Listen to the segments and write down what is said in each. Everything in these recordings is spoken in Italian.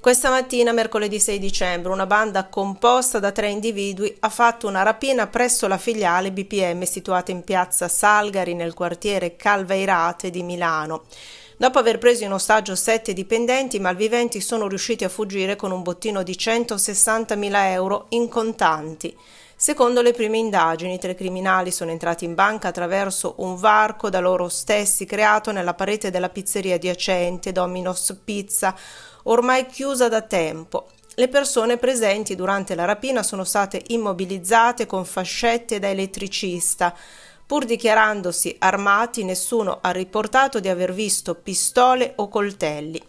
Questa mattina, mercoledì 6 dicembre, una banda composta da tre individui ha fatto una rapina presso la filiale BPM situata in piazza Salgari nel quartiere Calveirate di Milano. Dopo aver preso in ostaggio sette dipendenti, i malviventi sono riusciti a fuggire con un bottino di 160.000 euro in contanti. Secondo le prime indagini, i tre criminali sono entrati in banca attraverso un varco da loro stessi creato nella parete della pizzeria adiacente Domino's Pizza, ormai chiusa da tempo. Le persone presenti durante la rapina sono state immobilizzate con fascette da elettricista. Pur dichiarandosi armati, nessuno ha riportato di aver visto pistole o coltelli.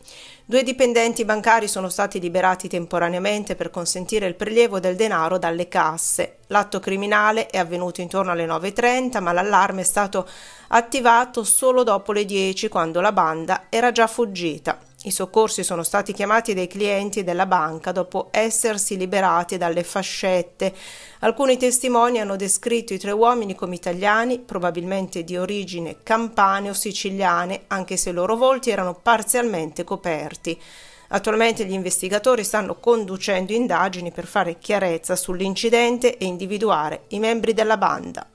Due dipendenti bancari sono stati liberati temporaneamente per consentire il prelievo del denaro dalle casse. L'atto criminale è avvenuto intorno alle 9.30, ma l'allarme è stato attivato solo dopo le 10, quando la banda era già fuggita. I soccorsi sono stati chiamati dai clienti della banca dopo essersi liberati dalle fascette. Alcuni testimoni hanno descritto i tre uomini come italiani, probabilmente di origine campane o siciliane, anche se i loro volti erano parzialmente coperti. Attualmente gli investigatori stanno conducendo indagini per fare chiarezza sull'incidente e individuare i membri della banda.